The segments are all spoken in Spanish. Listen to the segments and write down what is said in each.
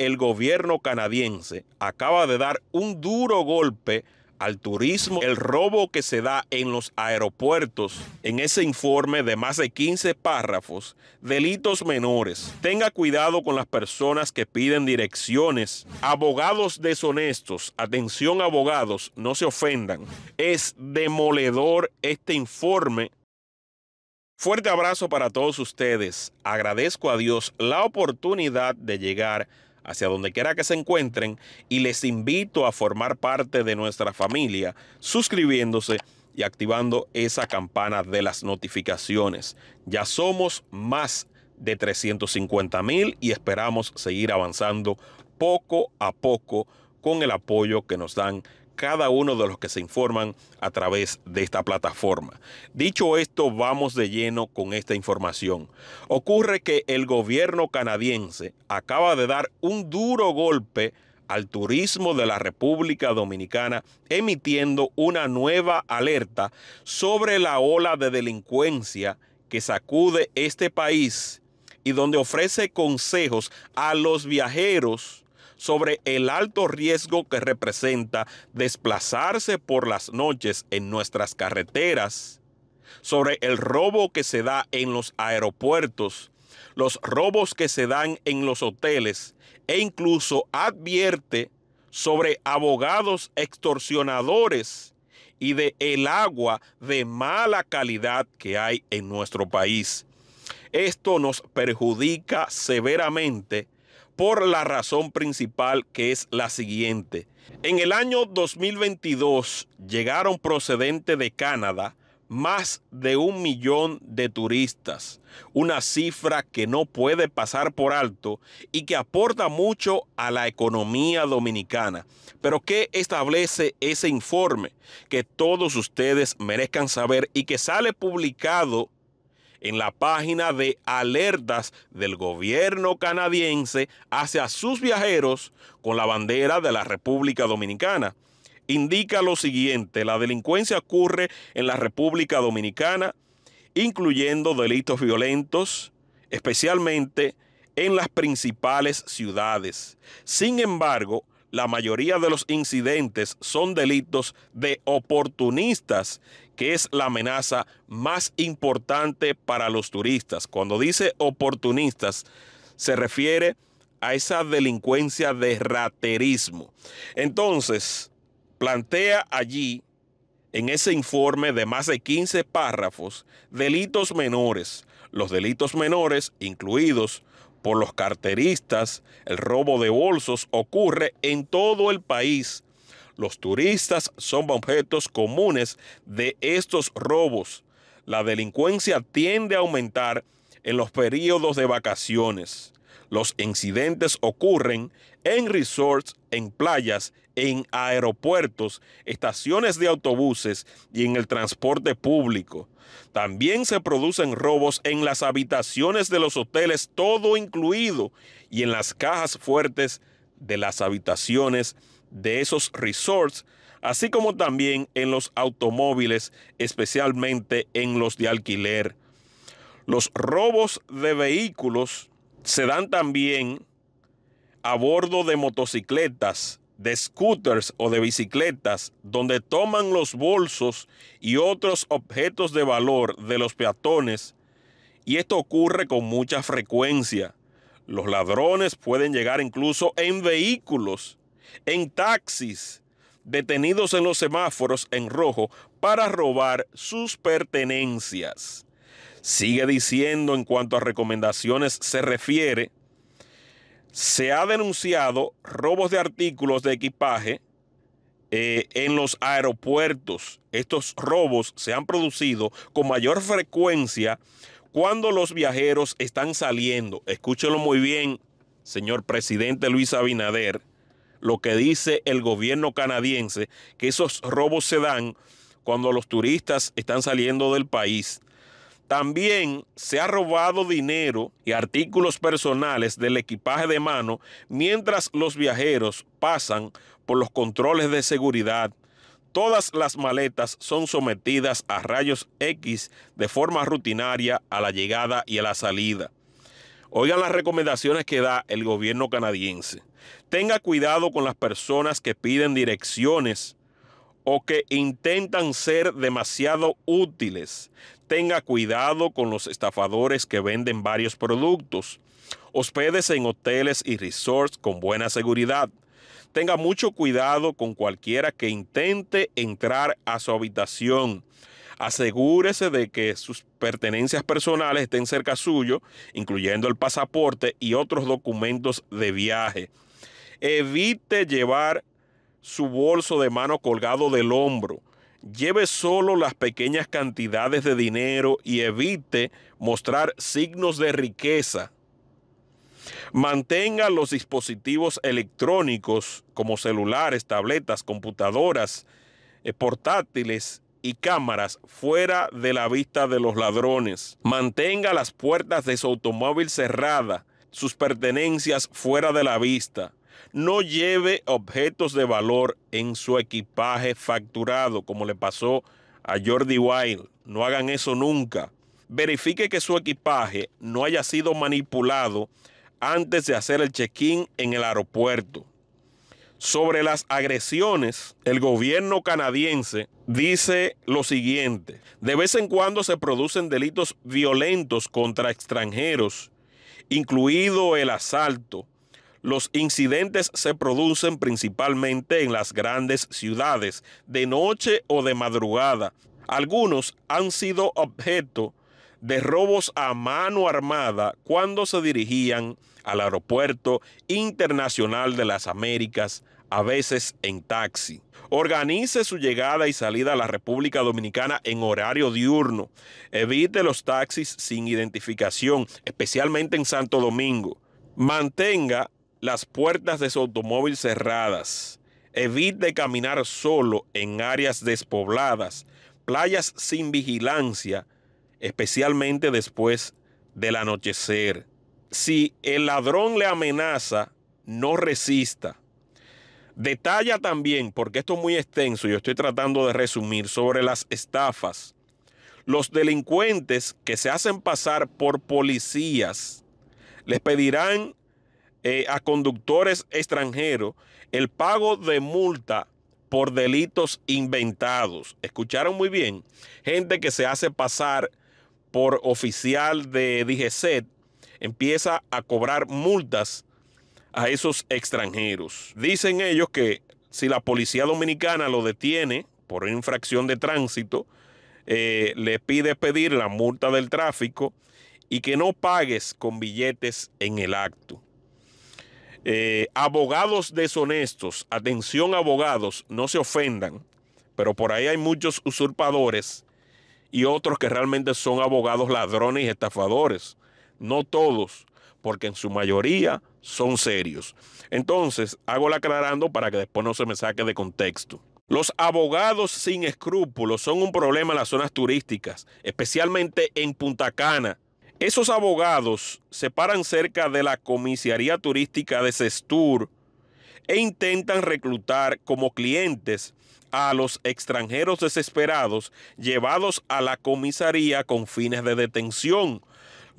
el gobierno canadiense acaba de dar un duro golpe al turismo, el robo que se da en los aeropuertos, en ese informe de más de 15 párrafos, delitos menores. Tenga cuidado con las personas que piden direcciones. Abogados deshonestos, atención abogados, no se ofendan. Es demoledor este informe. Fuerte abrazo para todos ustedes. Agradezco a Dios la oportunidad de llegar hacia donde quiera que se encuentren y les invito a formar parte de nuestra familia suscribiéndose y activando esa campana de las notificaciones. Ya somos más de 350 mil y esperamos seguir avanzando poco a poco con el apoyo que nos dan cada uno de los que se informan a través de esta plataforma. Dicho esto, vamos de lleno con esta información. Ocurre que el gobierno canadiense acaba de dar un duro golpe al turismo de la República Dominicana, emitiendo una nueva alerta sobre la ola de delincuencia que sacude este país y donde ofrece consejos a los viajeros sobre el alto riesgo que representa desplazarse por las noches en nuestras carreteras, sobre el robo que se da en los aeropuertos, los robos que se dan en los hoteles e incluso advierte sobre abogados extorsionadores y de el agua de mala calidad que hay en nuestro país. Esto nos perjudica severamente por la razón principal que es la siguiente. En el año 2022 llegaron procedente de Canadá más de un millón de turistas, una cifra que no puede pasar por alto y que aporta mucho a la economía dominicana. Pero ¿qué establece ese informe que todos ustedes merezcan saber y que sale publicado en la página de alertas del gobierno canadiense hacia sus viajeros con la bandera de la República Dominicana. Indica lo siguiente, la delincuencia ocurre en la República Dominicana, incluyendo delitos violentos, especialmente en las principales ciudades. Sin embargo, la mayoría de los incidentes son delitos de oportunistas que es la amenaza más importante para los turistas. Cuando dice oportunistas, se refiere a esa delincuencia de raterismo. Entonces, plantea allí, en ese informe de más de 15 párrafos, delitos menores. Los delitos menores, incluidos por los carteristas, el robo de bolsos, ocurre en todo el país los turistas son objetos comunes de estos robos. La delincuencia tiende a aumentar en los periodos de vacaciones. Los incidentes ocurren en resorts, en playas, en aeropuertos, estaciones de autobuses y en el transporte público. También se producen robos en las habitaciones de los hoteles, todo incluido, y en las cajas fuertes de las habitaciones de esos resorts, así como también en los automóviles, especialmente en los de alquiler. Los robos de vehículos se dan también a bordo de motocicletas, de scooters o de bicicletas, donde toman los bolsos y otros objetos de valor de los peatones, y esto ocurre con mucha frecuencia. Los ladrones pueden llegar incluso en vehículos en taxis detenidos en los semáforos en rojo para robar sus pertenencias. Sigue diciendo en cuanto a recomendaciones se refiere, se ha denunciado robos de artículos de equipaje eh, en los aeropuertos. Estos robos se han producido con mayor frecuencia cuando los viajeros están saliendo. Escúchelo muy bien, señor presidente Luis Abinader lo que dice el gobierno canadiense, que esos robos se dan cuando los turistas están saliendo del país. También se ha robado dinero y artículos personales del equipaje de mano mientras los viajeros pasan por los controles de seguridad. Todas las maletas son sometidas a rayos X de forma rutinaria a la llegada y a la salida. Oigan las recomendaciones que da el gobierno canadiense. Tenga cuidado con las personas que piden direcciones o que intentan ser demasiado útiles. Tenga cuidado con los estafadores que venden varios productos. Hospedes en hoteles y resorts con buena seguridad. Tenga mucho cuidado con cualquiera que intente entrar a su habitación Asegúrese de que sus pertenencias personales estén cerca suyo, incluyendo el pasaporte y otros documentos de viaje. Evite llevar su bolso de mano colgado del hombro. Lleve solo las pequeñas cantidades de dinero y evite mostrar signos de riqueza. Mantenga los dispositivos electrónicos como celulares, tabletas, computadoras, eh, portátiles y cámaras fuera de la vista de los ladrones. Mantenga las puertas de su automóvil cerradas, sus pertenencias fuera de la vista. No lleve objetos de valor en su equipaje facturado, como le pasó a Jordi Wild. No hagan eso nunca. Verifique que su equipaje no haya sido manipulado antes de hacer el check-in en el aeropuerto. Sobre las agresiones, el gobierno canadiense dice lo siguiente, de vez en cuando se producen delitos violentos contra extranjeros, incluido el asalto. Los incidentes se producen principalmente en las grandes ciudades, de noche o de madrugada. Algunos han sido objeto de robos a mano armada cuando se dirigían a al Aeropuerto Internacional de las Américas, a veces en taxi. Organice su llegada y salida a la República Dominicana en horario diurno. Evite los taxis sin identificación, especialmente en Santo Domingo. Mantenga las puertas de su automóvil cerradas. Evite caminar solo en áreas despobladas, playas sin vigilancia, especialmente después del anochecer si el ladrón le amenaza, no resista. Detalla también, porque esto es muy extenso, yo estoy tratando de resumir, sobre las estafas. Los delincuentes que se hacen pasar por policías les pedirán eh, a conductores extranjeros el pago de multa por delitos inventados. Escucharon muy bien, gente que se hace pasar por oficial de DGCET empieza a cobrar multas a esos extranjeros. Dicen ellos que si la policía dominicana lo detiene por infracción de tránsito, eh, le pide pedir la multa del tráfico y que no pagues con billetes en el acto. Eh, abogados deshonestos, atención abogados, no se ofendan, pero por ahí hay muchos usurpadores y otros que realmente son abogados ladrones y estafadores no todos, porque en su mayoría son serios. Entonces, hago la aclarando para que después no se me saque de contexto. Los abogados sin escrúpulos son un problema en las zonas turísticas, especialmente en Punta Cana. Esos abogados se paran cerca de la comisaría turística de Cestur e intentan reclutar como clientes a los extranjeros desesperados llevados a la comisaría con fines de detención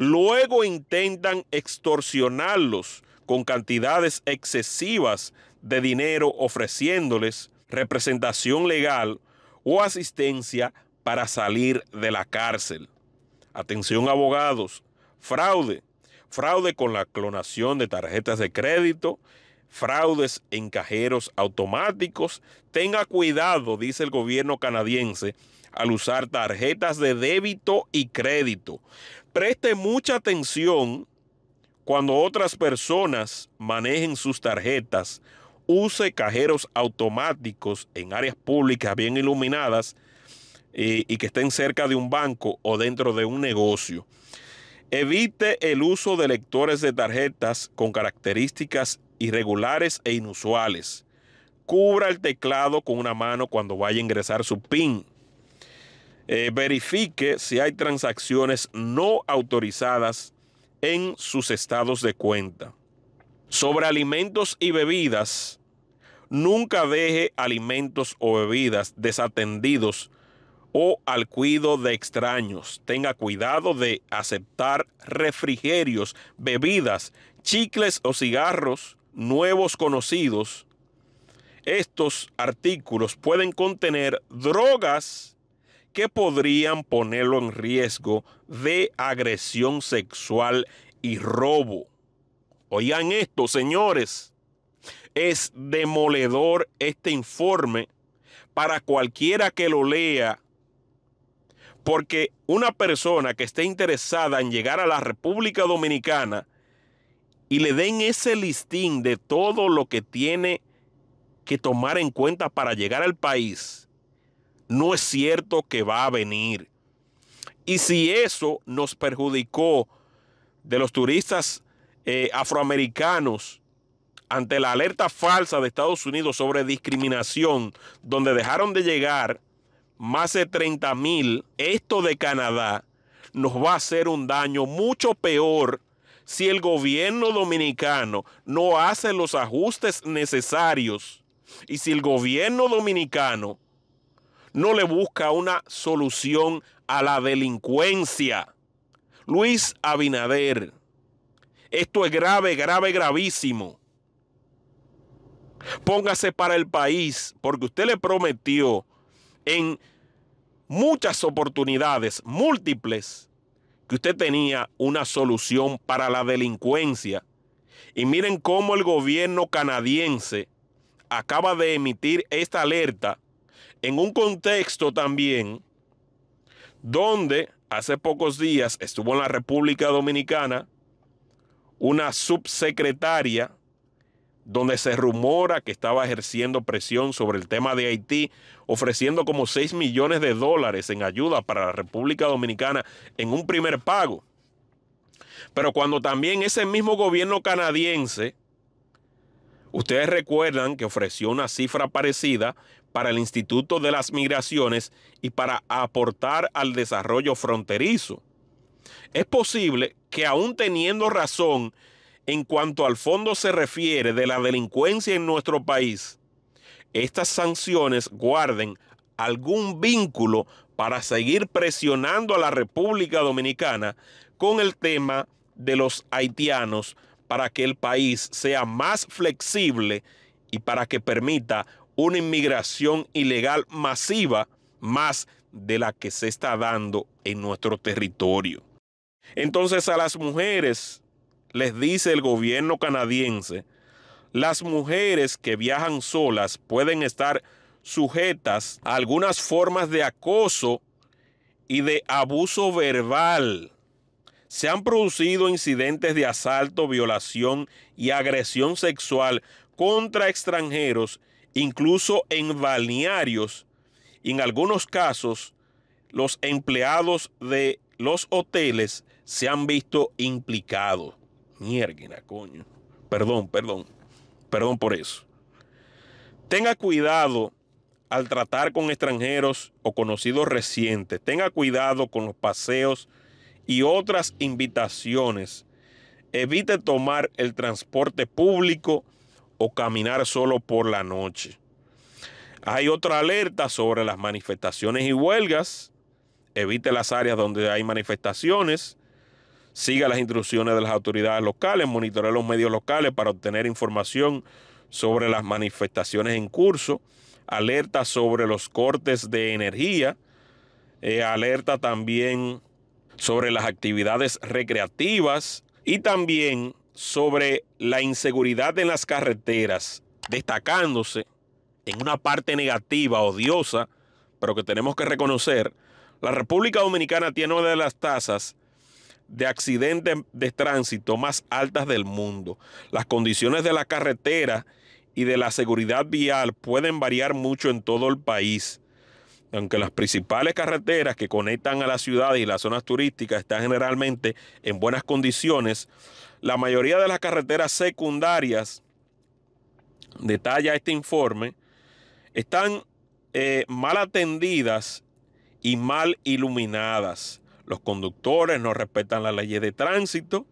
Luego intentan extorsionarlos con cantidades excesivas de dinero ofreciéndoles representación legal o asistencia para salir de la cárcel. Atención abogados, fraude, fraude con la clonación de tarjetas de crédito, fraudes en cajeros automáticos. Tenga cuidado, dice el gobierno canadiense, al usar tarjetas de débito y crédito. Preste mucha atención cuando otras personas manejen sus tarjetas. Use cajeros automáticos en áreas públicas bien iluminadas eh, y que estén cerca de un banco o dentro de un negocio. Evite el uso de lectores de tarjetas con características irregulares e inusuales. Cubra el teclado con una mano cuando vaya a ingresar su PIN. Eh, verifique si hay transacciones no autorizadas en sus estados de cuenta. Sobre alimentos y bebidas, nunca deje alimentos o bebidas desatendidos o al cuido de extraños. Tenga cuidado de aceptar refrigerios, bebidas, chicles o cigarros nuevos conocidos. Estos artículos pueden contener drogas que podrían ponerlo en riesgo de agresión sexual y robo. Oigan esto, señores. Es demoledor este informe para cualquiera que lo lea, porque una persona que esté interesada en llegar a la República Dominicana y le den ese listín de todo lo que tiene que tomar en cuenta para llegar al país, no es cierto que va a venir. Y si eso nos perjudicó de los turistas eh, afroamericanos ante la alerta falsa de Estados Unidos sobre discriminación, donde dejaron de llegar más de 30 mil, esto de Canadá nos va a hacer un daño mucho peor si el gobierno dominicano no hace los ajustes necesarios y si el gobierno dominicano no le busca una solución a la delincuencia. Luis Abinader, esto es grave, grave, gravísimo. Póngase para el país, porque usted le prometió en muchas oportunidades múltiples que usted tenía una solución para la delincuencia. Y miren cómo el gobierno canadiense acaba de emitir esta alerta en un contexto también donde hace pocos días estuvo en la República Dominicana una subsecretaria donde se rumora que estaba ejerciendo presión sobre el tema de Haití, ofreciendo como 6 millones de dólares en ayuda para la República Dominicana en un primer pago. Pero cuando también ese mismo gobierno canadiense Ustedes recuerdan que ofreció una cifra parecida para el Instituto de las Migraciones y para aportar al desarrollo fronterizo. Es posible que aún teniendo razón en cuanto al fondo se refiere de la delincuencia en nuestro país, estas sanciones guarden algún vínculo para seguir presionando a la República Dominicana con el tema de los haitianos para que el país sea más flexible y para que permita una inmigración ilegal masiva más de la que se está dando en nuestro territorio. Entonces a las mujeres, les dice el gobierno canadiense, las mujeres que viajan solas pueden estar sujetas a algunas formas de acoso y de abuso verbal se han producido incidentes de asalto, violación y agresión sexual contra extranjeros, incluso en balnearios. Y en algunos casos, los empleados de los hoteles se han visto implicados. Mierda, coño. Perdón, perdón. Perdón por eso. Tenga cuidado al tratar con extranjeros o conocidos recientes. Tenga cuidado con los paseos y otras invitaciones. Evite tomar el transporte público o caminar solo por la noche. Hay otra alerta sobre las manifestaciones y huelgas. Evite las áreas donde hay manifestaciones. Siga las instrucciones de las autoridades locales. Monitore los medios locales para obtener información sobre las manifestaciones en curso. Alerta sobre los cortes de energía. Eh, alerta también sobre las actividades recreativas y también sobre la inseguridad en las carreteras, destacándose en una parte negativa, odiosa, pero que tenemos que reconocer, la República Dominicana tiene una de las tasas de accidentes de tránsito más altas del mundo. Las condiciones de la carretera y de la seguridad vial pueden variar mucho en todo el país aunque las principales carreteras que conectan a las ciudades y las zonas turísticas están generalmente en buenas condiciones, la mayoría de las carreteras secundarias, detalla este informe, están eh, mal atendidas y mal iluminadas. Los conductores no respetan las leyes de tránsito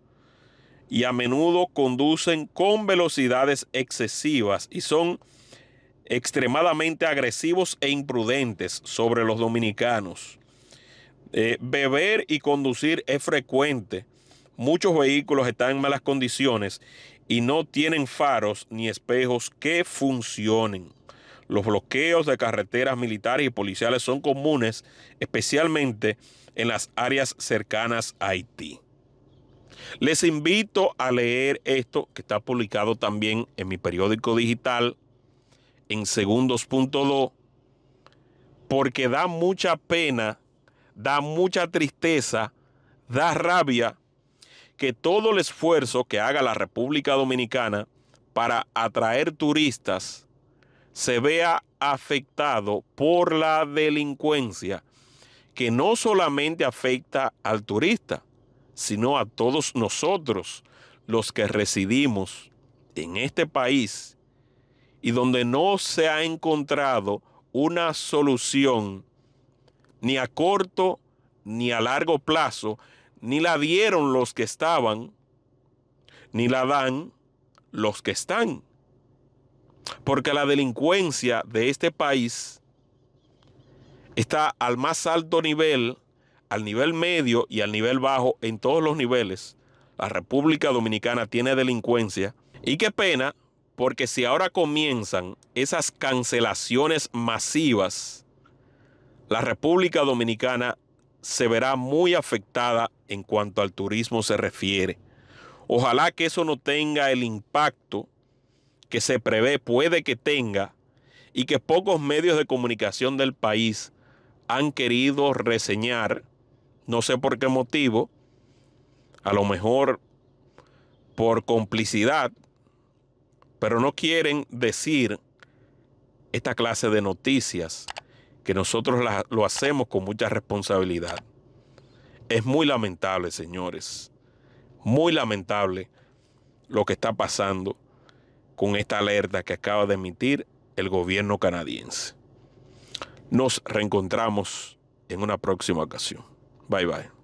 y a menudo conducen con velocidades excesivas y son extremadamente agresivos e imprudentes sobre los dominicanos. Eh, beber y conducir es frecuente. Muchos vehículos están en malas condiciones y no tienen faros ni espejos que funcionen. Los bloqueos de carreteras militares y policiales son comunes, especialmente en las áreas cercanas a Haití. Les invito a leer esto que está publicado también en mi periódico digital en segundos.2 porque da mucha pena, da mucha tristeza, da rabia que todo el esfuerzo que haga la República Dominicana para atraer turistas se vea afectado por la delincuencia que no solamente afecta al turista, sino a todos nosotros los que residimos en este país y donde no se ha encontrado una solución ni a corto ni a largo plazo, ni la dieron los que estaban, ni la dan los que están. Porque la delincuencia de este país está al más alto nivel, al nivel medio y al nivel bajo, en todos los niveles. La República Dominicana tiene delincuencia. Y qué pena porque si ahora comienzan esas cancelaciones masivas, la República Dominicana se verá muy afectada en cuanto al turismo se refiere. Ojalá que eso no tenga el impacto que se prevé, puede que tenga, y que pocos medios de comunicación del país han querido reseñar, no sé por qué motivo, a lo mejor por complicidad, pero no quieren decir esta clase de noticias que nosotros lo hacemos con mucha responsabilidad. Es muy lamentable, señores, muy lamentable lo que está pasando con esta alerta que acaba de emitir el gobierno canadiense. Nos reencontramos en una próxima ocasión. Bye bye.